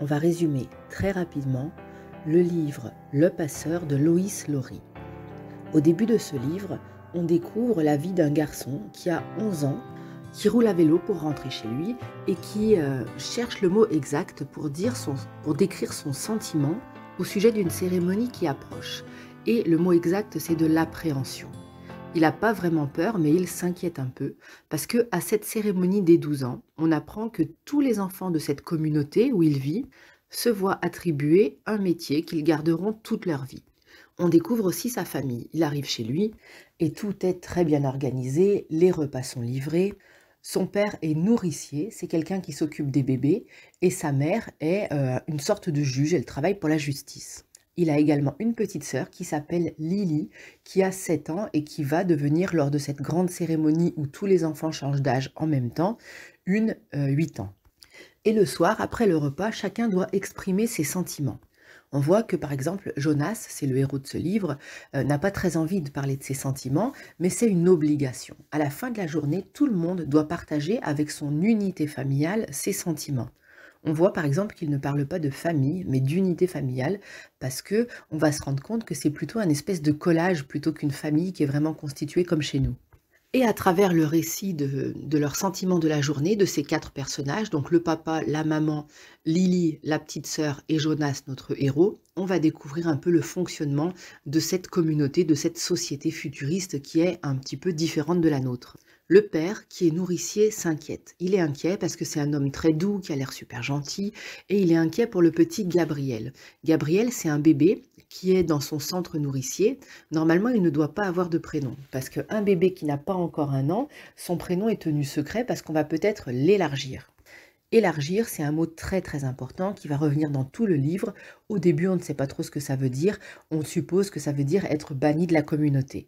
on va résumer très rapidement le livre Le passeur de Loïs Laurie. Au début de ce livre, on découvre la vie d'un garçon qui a 11 ans, qui roule à vélo pour rentrer chez lui et qui euh, cherche le mot exact pour, dire son, pour décrire son sentiment au sujet d'une cérémonie qui approche. Et le mot exact, c'est de l'appréhension. Il n'a pas vraiment peur, mais il s'inquiète un peu, parce que à cette cérémonie des 12 ans, on apprend que tous les enfants de cette communauté où il vit se voient attribuer un métier qu'ils garderont toute leur vie. On découvre aussi sa famille. Il arrive chez lui et tout est très bien organisé, les repas sont livrés. Son père est nourricier, c'est quelqu'un qui s'occupe des bébés, et sa mère est euh, une sorte de juge, elle travaille pour la justice. Il a également une petite sœur qui s'appelle Lily, qui a 7 ans et qui va devenir, lors de cette grande cérémonie où tous les enfants changent d'âge en même temps, une 8 euh, ans. Et le soir, après le repas, chacun doit exprimer ses sentiments. On voit que par exemple Jonas, c'est le héros de ce livre, euh, n'a pas très envie de parler de ses sentiments, mais c'est une obligation. À la fin de la journée, tout le monde doit partager avec son unité familiale ses sentiments. On voit par exemple qu'ils ne parlent pas de famille, mais d'unité familiale, parce que on va se rendre compte que c'est plutôt un espèce de collage plutôt qu'une famille qui est vraiment constituée comme chez nous. Et à travers le récit de, de leurs sentiments de la journée, de ces quatre personnages, donc le papa, la maman, Lily, la petite sœur et Jonas, notre héros, on va découvrir un peu le fonctionnement de cette communauté, de cette société futuriste qui est un petit peu différente de la nôtre. Le père, qui est nourricier, s'inquiète. Il est inquiet parce que c'est un homme très doux, qui a l'air super gentil, et il est inquiet pour le petit Gabriel. Gabriel, c'est un bébé qui est dans son centre nourricier. Normalement, il ne doit pas avoir de prénom, parce qu'un bébé qui n'a pas encore un an, son prénom est tenu secret parce qu'on va peut-être l'élargir. Élargir, c'est un mot très très important qui va revenir dans tout le livre. Au début, on ne sait pas trop ce que ça veut dire. On suppose que ça veut dire être banni de la communauté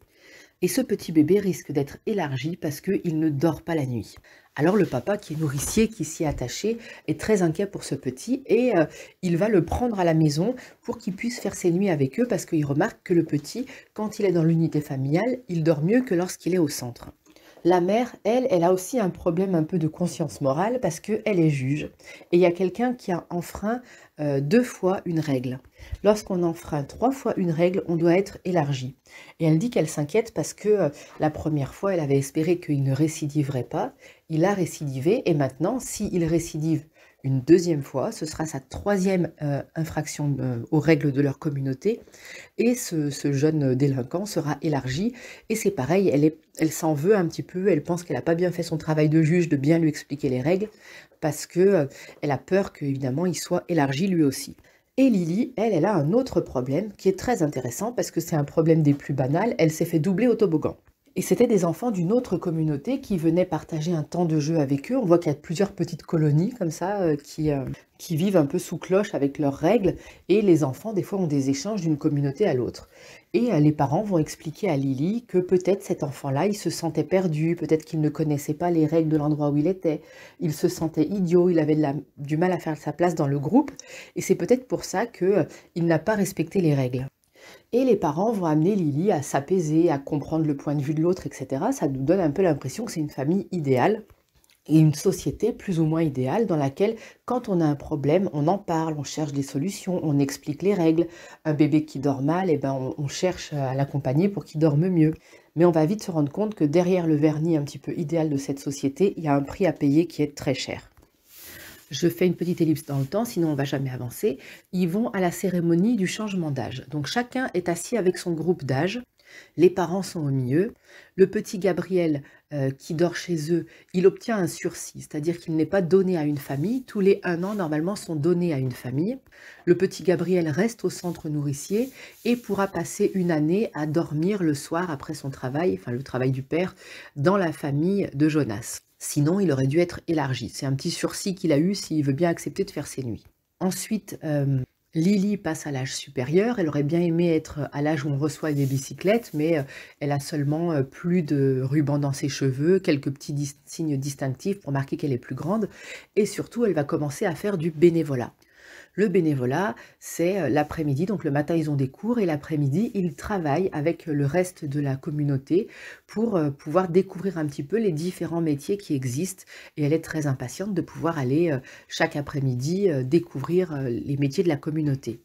et ce petit bébé risque d'être élargi parce qu'il ne dort pas la nuit. Alors le papa qui est nourricier, qui s'y est attaché, est très inquiet pour ce petit et euh, il va le prendre à la maison pour qu'il puisse faire ses nuits avec eux parce qu'il remarque que le petit, quand il est dans l'unité familiale, il dort mieux que lorsqu'il est au centre. La mère, elle, elle a aussi un problème un peu de conscience morale parce qu'elle est juge. Et il y a quelqu'un qui a enfreint euh, deux fois une règle. Lorsqu'on en enfreint trois fois une règle, on doit être élargi. Et elle dit qu'elle s'inquiète parce que euh, la première fois, elle avait espéré qu'il ne récidiverait pas. Il a récidivé et maintenant, s'il récidive une deuxième fois, ce sera sa troisième euh, infraction euh, aux règles de leur communauté, et ce, jeune euh, délinquant sera élargi, et c'est pareil, elle, elle s'en veut un petit peu, elle pense qu'elle n'a pas bien fait son travail de juge de bien lui expliquer les règles, parce que elle a peur qu'évidemment il soit élargi lui aussi. Et Lily, elle, elle a un autre problème qui est très intéressant parce que c'est un problème des plus banals, elle s'est fait doubler au toboggan. Et c'était des enfants d'une autre communauté qui venaient partager un temps de jeu avec eux. On voit qu'il y a plusieurs petites colonies comme ça euh, qui, euh, qui vivent un peu sous cloche avec leurs règles. Et les enfants, des fois, ont des échanges d'une communauté à l'autre. Et euh, les parents vont expliquer à Lily que peut-être cet enfant-là, il se sentait perdu, peut-être qu'il ne connaissait pas les règles de l'endroit où il était, il se sentait idiot, il avait du mal à faire sa place dans le groupe, et c'est peut-être pour ça qu'il n'a pas respecté les règles. Et les parents vont amener Lily à s'apaiser, à comprendre le point de vue de l'autre, etc. Ça nous donne un peu l'impression que c'est une famille idéale et une société plus ou moins idéale dans laquelle, quand on a un problème, on en parle, on cherche des solutions, on explique les règles. Un bébé qui dort mal, eh ben, on, on cherche à l'accompagner pour qu'il dorme mieux. Mais on va vite se rendre compte que derrière le vernis un petit peu idéal de cette société, il y a un prix à payer qui est très cher je fais une petite ellipse dans le temps, sinon on ne va jamais avancer, ils vont à la cérémonie du changement d'âge. Donc chacun est assis avec son groupe d'âge, les parents sont au milieu, le petit Gabriel euh, qui dort chez eux, il obtient un sursis, c'est-à-dire qu'il n'est pas donné à une famille, tous les un an normalement sont donnés à une famille. Le petit Gabriel reste au centre nourricier et pourra passer une année à dormir le soir après son travail, enfin le travail du père, dans la famille de Jonas. Sinon, il aurait dû être élargi. C'est un petit sursis qu'il a eu s'il veut bien accepter de faire ses nuits. Ensuite, euh, Lily passe à l'âge supérieur. Elle aurait bien aimé être à l'âge où on reçoit des bicyclettes, mais euh, elle a seulement euh, plus de rubans dans ses cheveux, quelques petits signes distinctifs pour marquer qu'elle est plus grande. Et surtout, elle va commencer à faire du bénévolat. Le bénévolat, c'est euh, l'après-midi, donc le matin ils ont des cours et l'après-midi ils travaillent avec le reste de la communauté pour euh, pouvoir découvrir un petit peu les différents métiers qui existent et elle est très impatiente de pouvoir aller euh, chaque après-midi découvrir les métiers de la communauté.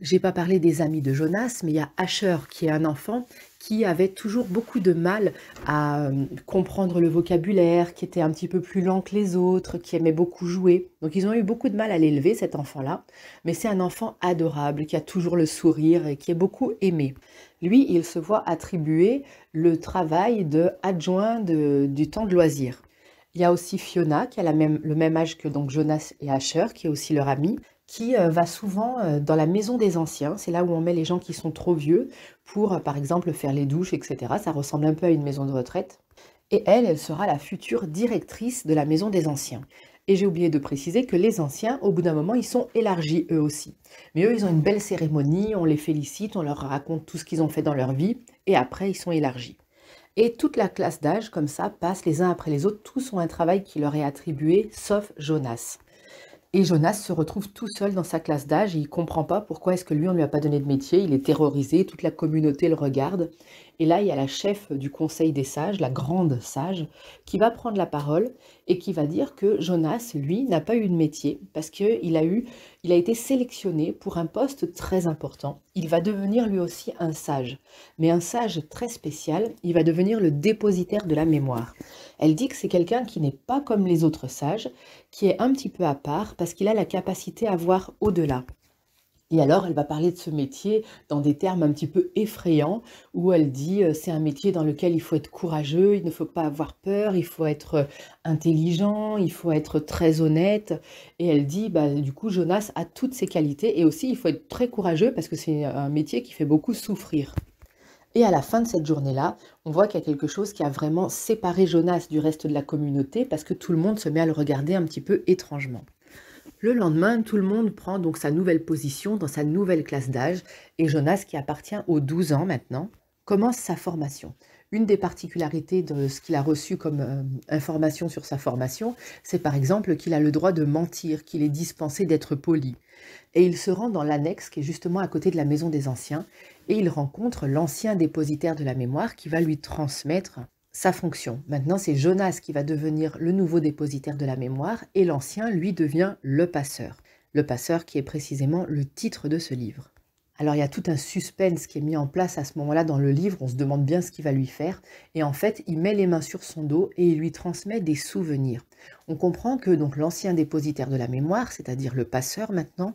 J'ai pas parlé des amis de Jonas, mais il y a Asher qui est un enfant qui avait toujours beaucoup de mal à euh, comprendre le vocabulaire, qui était un petit peu plus lent que les autres, qui aimait beaucoup jouer. Donc ils ont eu beaucoup de mal à l'élever, cet enfant-là. Mais c'est un enfant adorable, qui a toujours le sourire et qui est beaucoup aimé. Lui, il se voit attribuer le travail de adjoint du temps de loisir. Il y a aussi Fiona, qui a même, le même âge que donc Jonas et Asher, qui est aussi leur ami, qui euh, va souvent euh, dans la maison des anciens. C'est là où on met les gens qui sont trop vieux pour, euh, par exemple, faire les douches, etc. Ça ressemble un peu à une maison de retraite. Et elle, elle sera la future directrice de la maison des anciens. Et j'ai oublié de préciser que les anciens, au bout d'un moment, ils sont élargis eux aussi. Mais eux, ils ont une belle cérémonie, on les félicite, on leur raconte tout ce qu'ils ont fait dans leur vie, et après, ils sont élargis. Et toute la classe d'âge, comme ça, passe les uns après les autres, tous ont un travail qui leur est attribué, sauf Jonas. Et Jonas se retrouve tout seul dans sa classe d'âge et il comprend pas pourquoi est-ce que lui on lui a pas donné de métier, il est terrorisé, toute la communauté le regarde. Et là, il y a la chef du conseil des sages, la grande sage, qui va prendre la parole et qui va dire que Jonas, lui, n'a pas eu de métier parce qu'il a eu, il a été sélectionné pour un poste très important. Il va devenir lui aussi un sage, mais un sage très spécial, il va devenir le dépositaire de la mémoire. Elle dit que c'est quelqu'un qui n'est pas comme les autres sages, qui est un petit peu à part parce qu'il a la capacité à voir au-delà. Et alors, elle va parler de ce métier dans des termes un petit peu effrayants, où elle dit euh, c'est un métier dans lequel il faut être courageux, il ne faut pas avoir peur, il faut être euh, intelligent, il faut être très honnête. Et elle dit, bah, du coup, Jonas a toutes ses qualités et aussi il faut être très courageux parce que c'est un métier qui fait beaucoup souffrir. Et à la fin de cette journée-là, on voit qu'il y a quelque chose qui a vraiment séparé Jonas du reste de la communauté parce que tout le monde se met à le regarder un petit peu étrangement. Le lendemain, tout le monde prend donc sa nouvelle position dans sa nouvelle classe d'âge et Jonas, qui appartient aux 12 ans maintenant, commence sa formation. Une des particularités de ce qu'il a reçu comme euh, information sur sa formation, c'est par exemple qu'il a le droit de mentir, qu'il est dispensé d'être poli. Et il se rend dans l'annexe qui est justement à côté de la maison des anciens, et il rencontre l'ancien dépositaire de la mémoire qui va lui transmettre sa fonction. Maintenant, c'est Jonas qui va devenir le nouveau dépositaire de la mémoire et l'ancien, lui, devient le passeur. Le passeur qui est précisément le titre de ce livre. Alors il y a tout un suspense qui est mis en place à ce moment-là dans le livre, on se demande bien ce qu'il va lui faire, et en fait il met les mains sur son dos et il lui transmet des souvenirs. On comprend que donc l'ancien dépositaire de la mémoire, c'est-à-dire le passeur maintenant,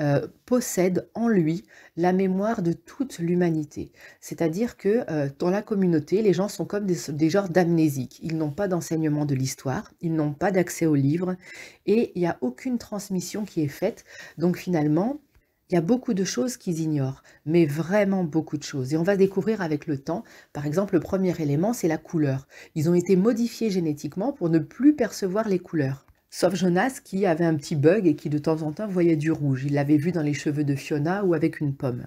euh, possède en lui la mémoire de toute l'humanité. C'est-à-dire que euh, dans la communauté, les gens sont comme des, genres d'amnésiques. Ils n'ont pas d'enseignement de l'histoire, ils n'ont pas d'accès aux livres, et il n'y a aucune transmission qui est faite. Donc finalement, il y a beaucoup de choses qu'ils ignorent, mais vraiment beaucoup de choses. Et on va découvrir avec le temps, par exemple, le premier élément, c'est la couleur. Ils ont été modifiés génétiquement pour ne plus percevoir les couleurs. Sauf Jonas qui avait un petit bug et qui de temps en temps voyait du rouge. Il l'avait vu dans les cheveux de Fiona ou avec une pomme.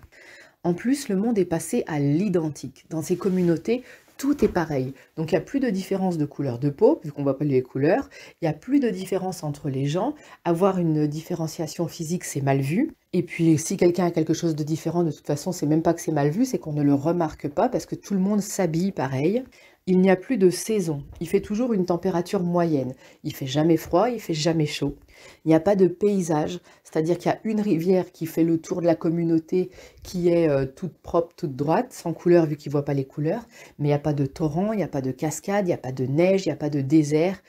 En plus, le monde est passé à l'identique. Dans ces communautés, tout est pareil. Donc il n'y a plus de différence de couleur de peau, puisqu'on qu'on voit pas les couleurs, il n'y a plus de différence entre les gens. Avoir une différenciation physique, c'est mal vu. Et puis si quelqu'un a quelque chose de différent, de toute façon, c'est même pas que c'est mal vu, c'est qu'on ne le remarque pas parce que tout le monde s'habille pareil. Il n'y a plus de saison, il fait toujours une température moyenne. Il fait jamais froid, il fait jamais chaud. Il n'y a pas de paysage, c'est-à-dire qu'il y a une rivière qui fait le tour de la communauté, qui est euh, toute propre, toute droite, sans couleur vu qu'il ne voit pas les couleurs, mais il n'y a pas de torrent, il n'y a pas de cascade, il n'y a pas de neige, il n'y a pas de désert.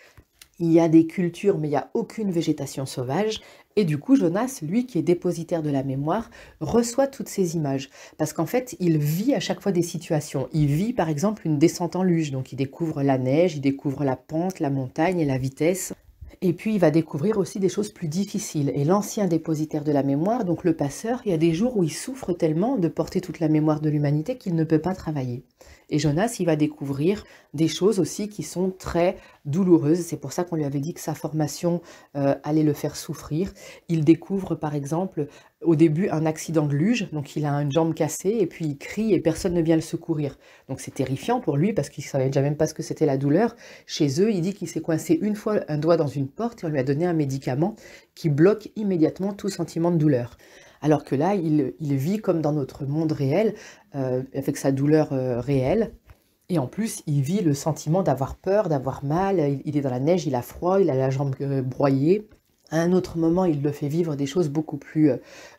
Il y a des cultures, mais il n'y a aucune végétation sauvage. Et du coup, Jonas, lui qui est dépositaire de la mémoire, reçoit toutes ces images. Parce qu'en fait, il vit à chaque fois des situations. Il vit par exemple une descente en luge, donc il découvre la neige, il découvre la pente, la montagne et la vitesse. Et puis, il va découvrir aussi des choses plus difficiles. Et l'ancien dépositaire de la mémoire, donc le passeur, il y a des jours où il souffre tellement de porter toute la mémoire de l'humanité qu'il ne peut pas travailler. Et Jonas, il va découvrir des choses aussi qui sont très douloureuses. C'est pour ça qu'on lui avait dit que sa formation euh, allait le faire souffrir. Il découvre, par exemple, au début un accident de luge, donc il a une jambe cassée et puis il crie et personne ne vient le secourir. Donc c'est terrifiant pour lui parce qu'il ne savait déjà même pas ce que c'était la douleur. Chez eux, il dit qu'il s'est coincé une fois un doigt dans une porte et on lui a donné un médicament qui bloque immédiatement tout sentiment de douleur. Alors que là, il, vit comme dans notre monde réel, euh, avec sa douleur euh, réelle. Et en plus, il vit le sentiment d'avoir peur, d'avoir mal, il, est dans la neige, il a froid, il a la jambe euh, broyée. À un autre moment, il le fait vivre des choses beaucoup plus euh,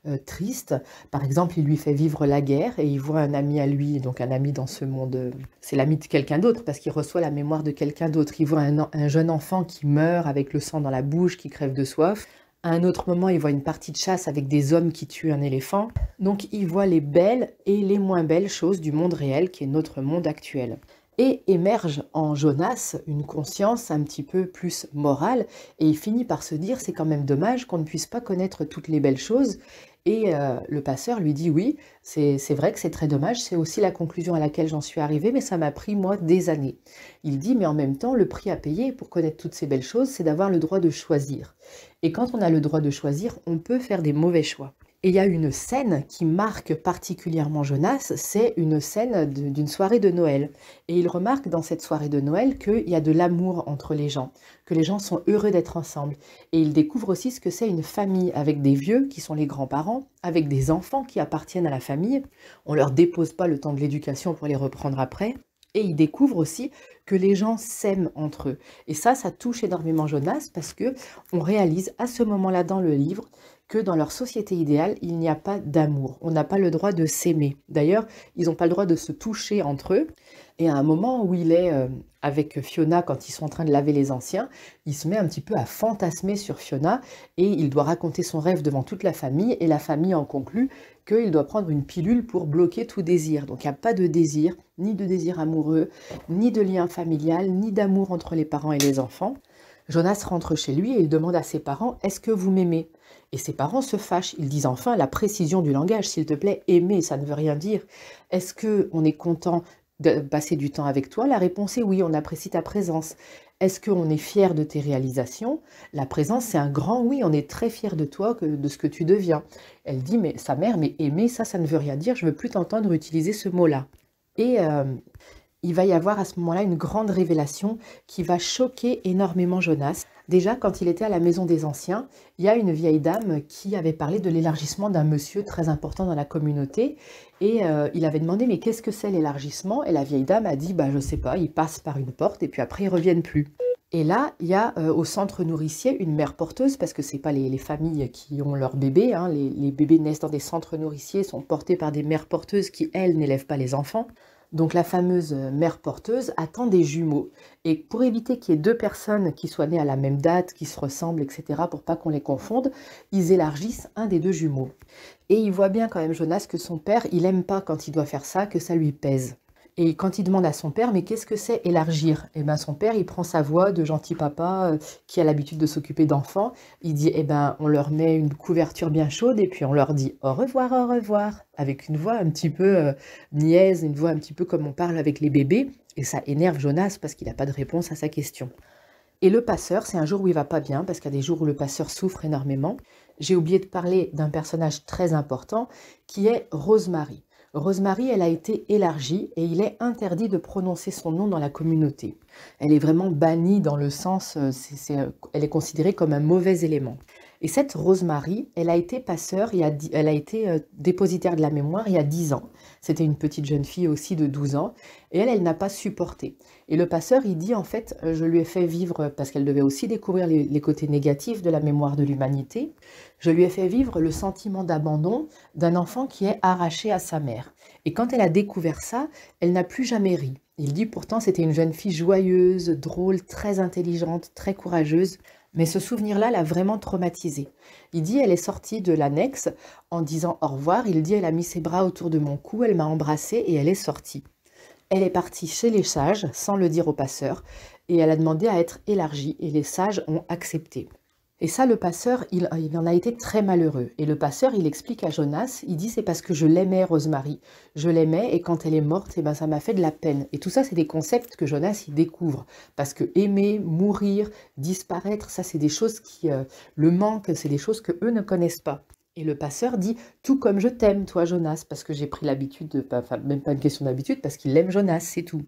euh, tristes. Par exemple, il lui fait vivre la guerre et il voit un ami à lui, donc un ami dans ce monde, euh, c'est l'ami de quelqu'un d'autre parce qu'il reçoit la mémoire de quelqu'un d'autre. Il voit un, un jeune enfant qui meurt avec le sang dans la bouche, qui crève de soif. À un autre moment, il voit une partie de chasse avec des hommes qui tuent un éléphant. Donc il voit les belles et les moins belles choses du monde réel qui est notre monde actuel et émerge en Jonas une conscience un petit peu plus morale et il finit par se dire c'est quand même dommage qu'on ne puisse pas connaître toutes les belles choses et euh, le passeur lui dit oui, c'est vrai que c'est très dommage, c'est aussi la conclusion à laquelle j'en suis arrivée, mais ça m'a pris moi des années. Il dit mais en même temps, le prix à payer pour connaître toutes ces belles choses, c'est d'avoir le droit de choisir. Et quand on a le droit de choisir, on peut faire des mauvais choix. Et il y a une scène qui marque particulièrement Jonas, c'est une scène d'une soirée de Noël. Et il remarque dans cette soirée de Noël qu'il y a de l'amour entre les gens, que les gens sont heureux d'être ensemble. Et il découvre aussi ce que c'est une famille, avec des vieux qui sont les grands-parents, avec des enfants qui appartiennent à la famille. On ne leur dépose pas le temps de l'éducation pour les reprendre après. Et il découvre aussi que les gens s'aiment entre eux. Et ça, ça touche énormément Jonas parce que on réalise à ce moment-là dans le livre que dans leur société idéale, il n'y a pas d'amour. On n'a pas le droit de s'aimer. D'ailleurs, ils n'ont pas le droit de se toucher entre eux. Et à un moment où il est euh, avec Fiona, quand ils sont en train de laver les anciens, il se met un petit peu à fantasmer sur Fiona et il doit raconter son rêve devant toute la famille. Et la famille en conclut qu'il doit prendre une pilule pour bloquer tout désir. Donc il n'y a pas de désir, ni de désir amoureux, ni de lien familial, ni d'amour entre les parents et les enfants. Jonas rentre chez lui et il demande à ses parents Est-ce que vous m'aimez Et ses parents se fâchent. Ils disent enfin la précision du langage, s'il te plaît, aimer, ça ne veut rien dire. Est-ce que on est content de passer du temps avec toi La réponse est oui, on apprécie ta présence. Est-ce qu'on est fier de tes réalisations La présence, c'est un grand oui, on est très fier de toi, de ce que tu deviens. Elle dit, mais sa mère, mais aimer, ça, ça ne veut rien dire, je veux plus t'entendre utiliser ce mot-là. Et, euh, il va y avoir à ce moment-là une grande révélation qui va choquer énormément Jonas. Déjà, quand il était à la maison des anciens, il y a une vieille dame qui avait parlé de l'élargissement d'un monsieur très important dans la communauté. Et euh, il avait demandé, mais qu'est-ce que c'est l'élargissement Et la vieille dame a dit, bah je sais pas, ils passe par une porte et puis après ils reviennent plus. Et là, il y a euh, au centre nourricier une mère porteuse, parce que ce n'est pas les, familles qui ont leurs bébés. Hein, les bébés naissent dans des centres nourriciers, sont portés par des mères porteuses qui, elles, n'élèvent pas les enfants donc la fameuse euh, mère porteuse, attend des jumeaux. Et pour éviter qu'il y ait deux personnes qui soient nées à la même date, qui se ressemblent, etc., pour pas qu'on les confonde, ils élargissent un des deux jumeaux. Et il voit bien quand même Jonas que son père, il aime pas quand il doit faire ça, que ça lui pèse. Et quand il demande à son père, mais qu'est-ce que c'est élargir Eh ben son père, il prend sa voix de gentil papa euh, qui a l'habitude de s'occuper d'enfants. Il dit, eh ben on leur met une couverture bien chaude et puis on leur dit au revoir, au revoir, avec une voix un petit peu euh, niaise, une voix un petit peu comme on parle avec les bébés. Et ça énerve Jonas parce qu'il n'a pas de réponse à sa question. Et le passeur, c'est un jour où il va pas bien, parce qu'il y a des jours où le passeur souffre énormément. J'ai oublié de parler d'un personnage très important qui est Rosemary. Rosemary, elle a été élargie et il est interdit de prononcer son nom dans la communauté. Elle est vraiment bannie dans le sens, euh, euh, elle est considérée comme un mauvais élément. Et cette Rosemary, elle a été passeur, il a, elle a été euh, dépositaire de la mémoire il y a 10 ans. C'était une petite jeune fille aussi de 12 ans. Et elle, elle n'a pas supporté. Et le passeur, il dit en fait, euh, je lui ai fait vivre, parce qu'elle devait aussi découvrir les côtés négatifs de la mémoire de l'humanité, je lui ai fait vivre le sentiment d'abandon d'un enfant qui est arraché à sa mère. Et quand elle a découvert ça, elle n'a plus jamais ri. Il dit pourtant c'était une jeune fille joyeuse, drôle, très intelligente, très courageuse, mais ce souvenir-là l'a vraiment traumatisée. Il dit elle est sortie de l'annexe en disant au revoir. Il dit elle a mis ses bras autour de mon cou, elle m'a embrassée et elle est sortie. Elle est partie chez les sages sans le dire au passeur et elle a demandé à être élargie et les sages ont accepté. Et ça, le passeur, il, en a été très malheureux. Et le passeur, il explique à Jonas, il dit c'est parce que je l'aimais, Rosemary. Je l'aimais et quand elle est morte, eh ben, ça m'a fait de la peine. Et tout ça, c'est des concepts que Jonas, y découvre. Parce que aimer, mourir, disparaître, ça, c'est des choses qui... Euh, le manque, c'est des choses que eux ne connaissent pas. Et le passeur dit tout comme je t'aime, toi, Jonas, parce que j'ai pris l'habitude de... Enfin, même pas une question d'habitude, parce qu'il aime Jonas, c'est tout.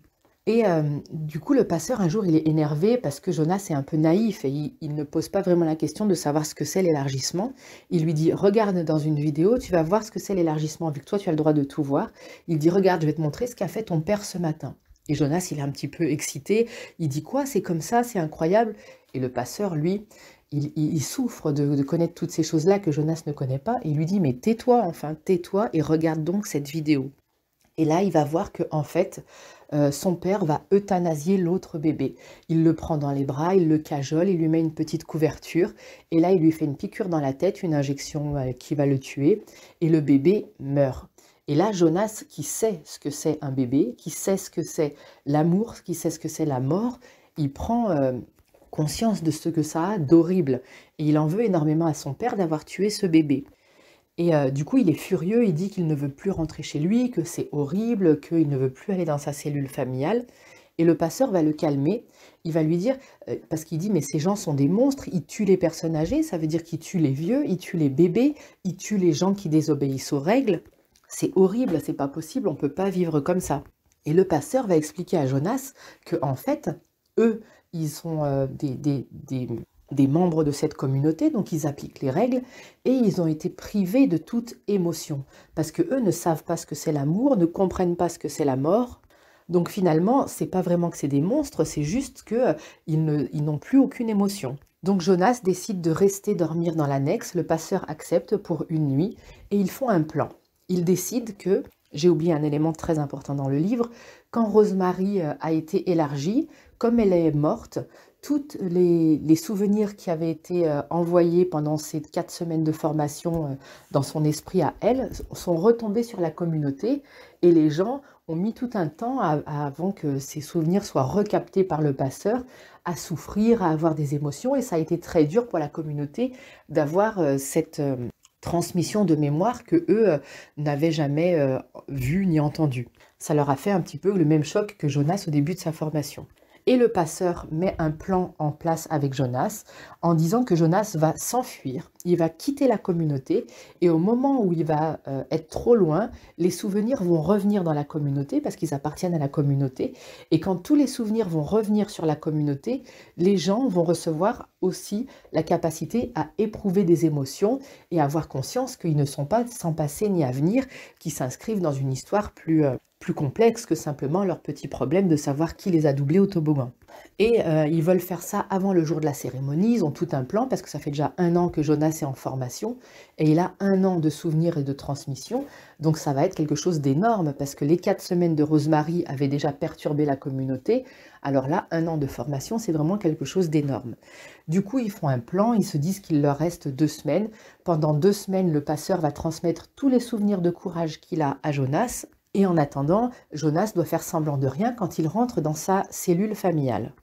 Et euh, du coup, le passeur, un jour, il est énervé parce que Jonas est un peu naïf et il, ne pose pas vraiment la question de savoir ce que c'est l'élargissement. Il lui dit Regarde dans une vidéo, tu vas voir ce que c'est l'élargissement, vu que toi, tu as le droit de tout voir. Il dit Regarde, je vais te montrer ce qu'a fait ton père ce matin. Et Jonas, il est un petit peu excité. Il dit Quoi C'est comme ça, c'est incroyable. Et le passeur, lui, il, souffre de, connaître toutes ces choses-là que Jonas ne connaît pas, il lui dit Mais tais-toi, enfin, tais-toi et regarde donc cette vidéo. Et là, il va voir que fait, euh, son père va euthanasier l'autre bébé. Il le prend dans les bras, il le cajole, il lui met une petite couverture, et là, il lui fait une piqûre dans la tête, une injection euh, qui va le tuer, et le bébé meurt. Et là, Jonas, qui sait ce que c'est un bébé, qui sait ce que c'est l'amour, qui sait ce que c'est la mort, il prend euh, conscience de ce que ça a d'horrible. Et il en veut énormément à son père d'avoir tué ce bébé. Et euh, du coup, il est furieux, il dit qu'il ne veut plus rentrer chez lui, que c'est horrible, qu'il ne veut plus aller dans sa cellule familiale. Et le passeur va le calmer, il va lui dire, euh, parce qu'il dit, mais ces gens sont des monstres, ils tuent les personnes âgées, ça veut dire qu'ils tuent les vieux, ils tuent les bébés, ils tuent les gens qui désobéissent aux règles. C'est horrible, c'est pas possible, on peut pas vivre comme ça. Et le passeur va expliquer à Jonas que, en fait, eux, ils sont euh, des des membres de cette communauté, donc ils appliquent les règles, et ils ont été privés de toute émotion, parce que eux ne savent pas ce que c'est l'amour, ne comprennent pas ce que c'est la mort. Donc finalement, c'est pas vraiment que c'est des monstres, c'est juste qu'ils euh, n'ont plus aucune émotion. Donc Jonas décide de rester dormir dans l'annexe, le passeur accepte pour une nuit, et ils font un plan. Ils décident que j'ai oublié un élément très important dans le livre. Quand Rosemary euh, a été élargie, comme elle est morte, tous les, souvenirs qui avaient été euh, envoyés pendant ces quatre semaines de formation euh, dans son esprit à elle sont retombés sur la communauté et les gens ont mis tout un temps avant que ces souvenirs soient recaptés par le passeur à souffrir, à avoir des émotions et ça a été très dur pour la communauté d'avoir euh, cette transmission de mémoire que eux n'avaient jamais vue ni entendue. Ça leur a fait un petit peu le même choc que Jonas au début de sa formation et le passeur met un plan en place avec Jonas en disant que Jonas va s'enfuir, il va quitter la communauté et au moment où il va euh, être trop loin, les souvenirs vont revenir dans la communauté parce qu'ils appartiennent à la communauté et quand tous les souvenirs vont revenir sur la communauté, les gens vont recevoir aussi la capacité à éprouver des émotions et avoir conscience qu'ils ne sont pas sans passé ni avenir, qui s'inscrivent dans une histoire plus, euh, plus complexe que simplement leur petit problème de savoir qui les a doublés au toboggan. Et euh, ils veulent faire ça avant le jour de la cérémonie, ils ont tout un plan parce que ça fait déjà un an que Jonas est en formation et il a un an de souvenirs et de transmission, donc ça va être quelque chose d'énorme parce que les quatre semaines de Rosemary avaient déjà perturbé la communauté, alors là, un an de formation, c'est vraiment quelque chose d'énorme. Du coup, ils font un plan, ils se disent qu'il leur reste deux semaines. Pendant deux semaines, le passeur va transmettre tous les souvenirs de courage qu'il a à Jonas et en attendant, Jonas doit faire semblant de rien quand il rentre dans sa cellule familiale.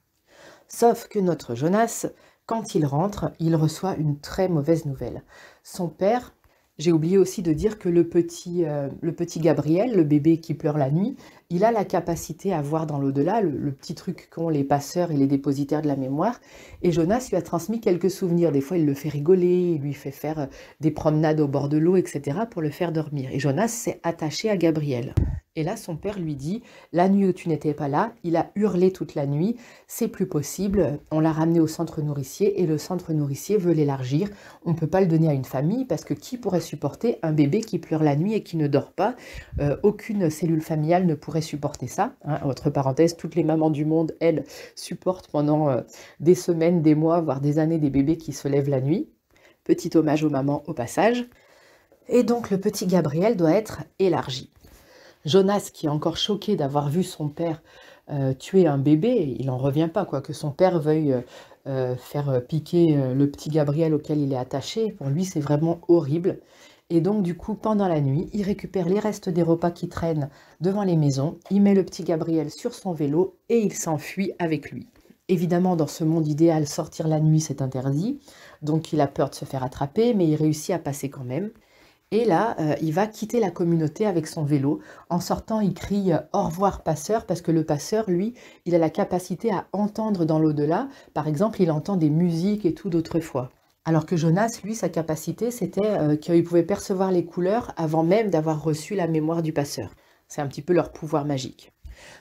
Sauf que notre Jonas, quand il rentre, il reçoit une très mauvaise nouvelle. Son père, j'ai oublié aussi de dire que le petit, euh, le petit Gabriel, le bébé qui pleure la nuit, il a la capacité à voir dans l'au-delà, le, petit truc qu'ont les passeurs et les dépositaires de la mémoire. Et Jonas lui a transmis quelques souvenirs. Des fois, il le fait rigoler, il lui fait faire euh, des promenades au bord de l'eau, etc., pour le faire dormir. Et Jonas s'est attaché à Gabriel. Et là, son père lui dit, la nuit où tu n'étais pas là, il a hurlé toute la nuit, c'est plus possible, on l'a ramené au centre nourricier et le centre nourricier veut l'élargir, on ne peut pas le donner à une famille parce que qui pourrait supporter un bébé qui pleure la nuit et qui ne dort pas euh, Aucune cellule familiale ne pourrait supporter ça. Autre hein, Entre parenthèses, toutes les mamans du monde, elles, supportent pendant euh, des semaines, des mois, voire des années des bébés qui se lèvent la nuit. Petit hommage aux mamans au passage. Et donc le petit Gabriel doit être élargi. Jonas, qui est encore choqué d'avoir vu son père euh, tuer un bébé, il n'en revient pas, quoi, que son père veuille euh, faire piquer le petit Gabriel auquel il est attaché, pour lui c'est vraiment horrible. Et donc, du coup, pendant la nuit, il récupère les restes des repas qui traînent devant les maisons, il met le petit Gabriel sur son vélo et il s'enfuit avec lui. Évidemment, dans ce monde idéal, sortir la nuit, c'est interdit. Donc, il a peur de se faire attraper, mais il réussit à passer quand même. Et là, euh, il va quitter la communauté avec son vélo. En sortant, il crie euh, Au revoir passeur, parce que le passeur, lui, il a la capacité à entendre dans l'au-delà. Par exemple, il entend des musiques et tout d'autrefois. Alors que Jonas, lui, sa capacité, c'était euh, qu'il pouvait percevoir les couleurs avant même d'avoir reçu la mémoire du passeur. C'est un petit peu leur pouvoir magique.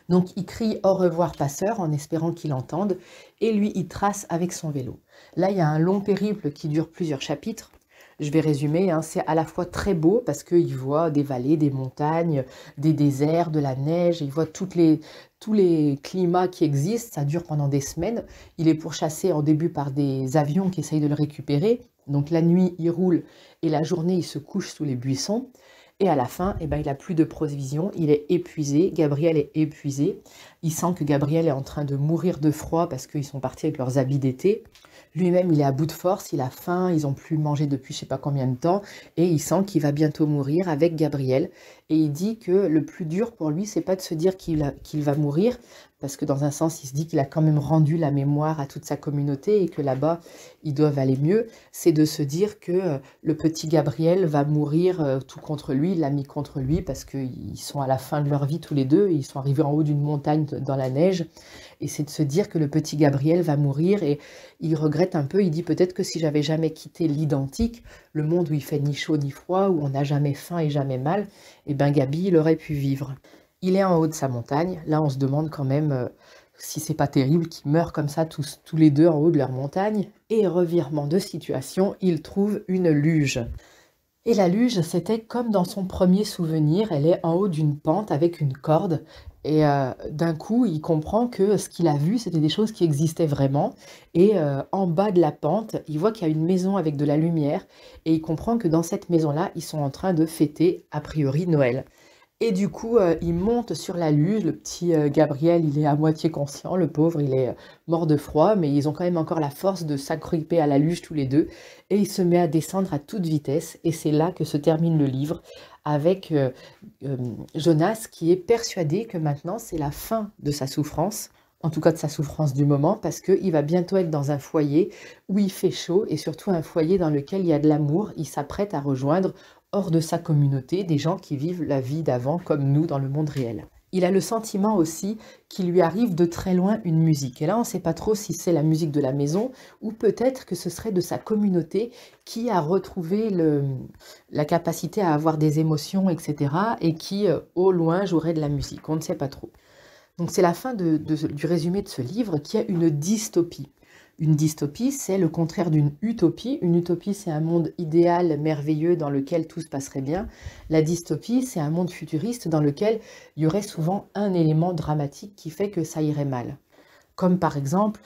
Donc il crie au revoir passeur en espérant qu'il entende, et lui il trace avec son vélo. Là il y a un long périple qui dure plusieurs chapitres, je vais résumer, hein, c'est à la fois très beau parce qu'il voit des vallées, des montagnes, des déserts, de la neige, il voit toutes les, tous les climats qui existent, ça dure pendant des semaines. Il est pourchassé en début par des avions qui essayent de le récupérer. Donc la nuit, il roule et la journée, il se couche sous les buissons. Et à la fin, eh ben, il n'a plus de provisions, il est épuisé, Gabriel est épuisé. Il sent que Gabriel est en train de mourir de froid parce qu'ils sont partis avec leurs habits d'été. Lui-même, il est à bout de force, il a faim, ils n'ont plus mangé depuis je sais pas combien de temps, et il sent qu'il va bientôt mourir avec Gabriel. Et il dit que le plus dur pour lui, c'est pas de se dire qu'il va mourir, parce que dans un sens, il se dit qu'il a quand même rendu la mémoire à toute sa communauté et que là-bas, ils doivent aller mieux. C'est de se dire que euh, le petit Gabriel va mourir euh, tout contre lui, l'ami contre lui, parce qu'ils sont à la fin de leur vie tous les deux, ils sont arrivés en haut d'une montagne dans la neige. Et c'est de se dire que le petit Gabriel va mourir et il regrette un peu. Il dit peut-être que si j'avais jamais quitté l'identique, le monde où il fait ni chaud ni froid, où on n'a jamais faim et jamais mal, et eh ben Gabi, il aurait pu vivre. Il est en haut de sa montagne. Là, on se demande quand même euh, si c'est pas terrible qu'ils meurent comme ça tous, tous les deux en haut de leur montagne. Et revirement de situation, il trouve une luge. Et la luge, c'était comme dans son premier souvenir, elle est en haut d'une pente avec une corde, et euh, d'un coup, il comprend que ce qu'il a vu, c'était des choses qui existaient vraiment. Et euh, en bas de la pente, il voit qu'il y a une maison avec de la lumière. Et il comprend que dans cette maison-là, ils sont en train de fêter, a priori, Noël. Et du coup, euh, il monte sur la luge. Le petit Gabriel, il est à moitié conscient. Le pauvre, il est mort de froid, mais ils ont quand même encore la force de s'agripper à la luge tous les deux. Et il se met à descendre à toute vitesse. Et c'est là que se termine le livre, avec euh, euh, Jonas qui est persuadé que maintenant c'est la fin de sa souffrance, en tout cas de sa souffrance du moment, parce qu'il va bientôt être dans un foyer où il fait chaud et surtout un foyer dans lequel il y a de l'amour. Il s'apprête à rejoindre hors de sa communauté des gens qui vivent la vie d'avant comme nous dans le monde réel il a le sentiment aussi qu'il lui arrive de très loin une musique. Et là, on ne sait pas trop si c'est la musique de la maison ou peut-être que ce serait de sa communauté qui a retrouvé la capacité à avoir des émotions, etc. et qui, euh, au loin, jouerait de la musique. On ne sait pas trop. Donc c'est la fin du résumé de ce livre qui a une dystopie. Une dystopie, c'est le contraire d'une utopie. Une utopie, c'est un monde idéal, merveilleux, dans lequel tout se passerait bien. La dystopie, c'est un monde futuriste dans lequel il y aurait souvent un élément dramatique qui fait que ça irait mal. Comme par exemple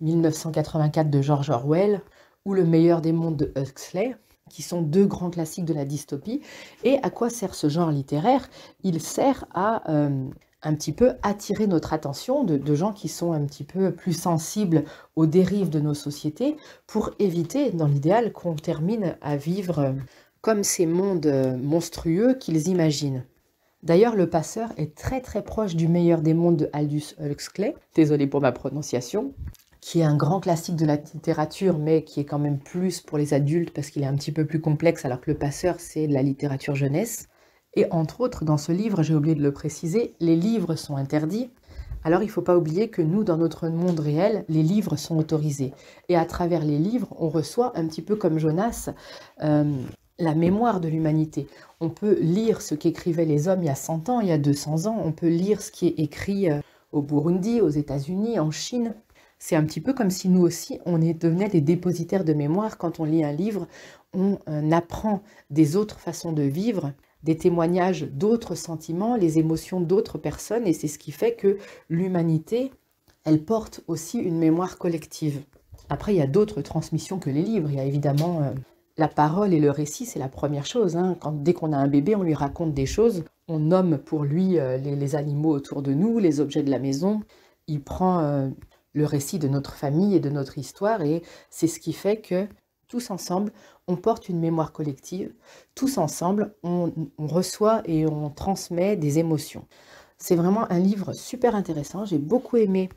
1984 euh, de George Orwell ou Le meilleur des mondes de Huxley, qui sont deux grands classiques de la dystopie. Et à quoi sert ce genre littéraire Il sert à euh, un petit peu attirer notre attention de, gens qui sont un petit peu plus sensibles aux dérives de nos sociétés pour éviter, dans l'idéal, qu'on termine à vivre euh, comme ces mondes euh, monstrueux qu'ils imaginent. D'ailleurs, le passeur est très très proche du meilleur des mondes de Aldous Huxley, désolé pour ma prononciation, qui est un grand classique de la littérature, mais qui est quand même plus pour les adultes parce qu'il est un petit peu plus complexe, alors que le passeur, c'est de la littérature jeunesse. Et entre autres, dans ce livre, j'ai oublié de le préciser, les livres sont interdits. Alors il ne faut pas oublier que nous, dans notre monde réel, les livres sont autorisés. Et à travers les livres, on reçoit, un petit peu comme Jonas, euh, la mémoire de l'humanité. On peut lire ce qu'écrivaient les hommes il y a 100 ans, il y a 200 ans, on peut lire ce qui est écrit euh, au Burundi, aux États-Unis, en Chine. C'est un petit peu comme si nous aussi, on devenait des dépositaires de mémoire. Quand on lit un livre, on euh, apprend des autres façons de vivre, des témoignages d'autres sentiments, les émotions d'autres personnes, et c'est ce qui fait que l'humanité, elle porte aussi une mémoire collective. Après, il y a d'autres transmissions que les livres. Il y a évidemment euh, la parole et le récit, c'est la première chose. Hein. dès qu'on a un bébé, on lui raconte des choses, on nomme pour lui euh, les, animaux autour de nous, les objets de la maison. Il prend euh, le récit de notre famille et de notre histoire, et c'est ce qui fait que tous ensemble, on porte une mémoire collective. Tous ensemble, on, reçoit et on transmet des émotions. C'est vraiment un livre super intéressant. J'ai beaucoup aimé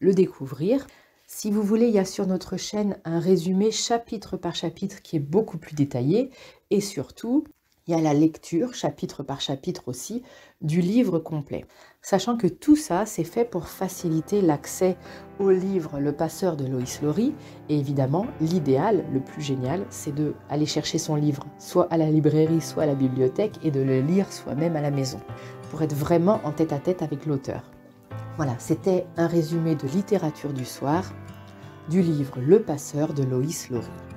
le découvrir. Si vous voulez, il y a sur notre chaîne un résumé chapitre par chapitre qui est beaucoup plus détaillé. Et surtout, il y a la lecture chapitre par chapitre aussi du livre complet sachant que tout ça c'est fait pour faciliter l'accès au livre Le passeur de Loïs Laurie, et évidemment l'idéal, le plus génial, c'est d'aller chercher son livre, soit à la librairie, soit à la bibliothèque, et de le lire soi-même à la maison, pour être vraiment en tête-à-tête -tête avec l'auteur. Voilà, c'était un résumé de littérature du soir du livre Le passeur de Loïs Laurie.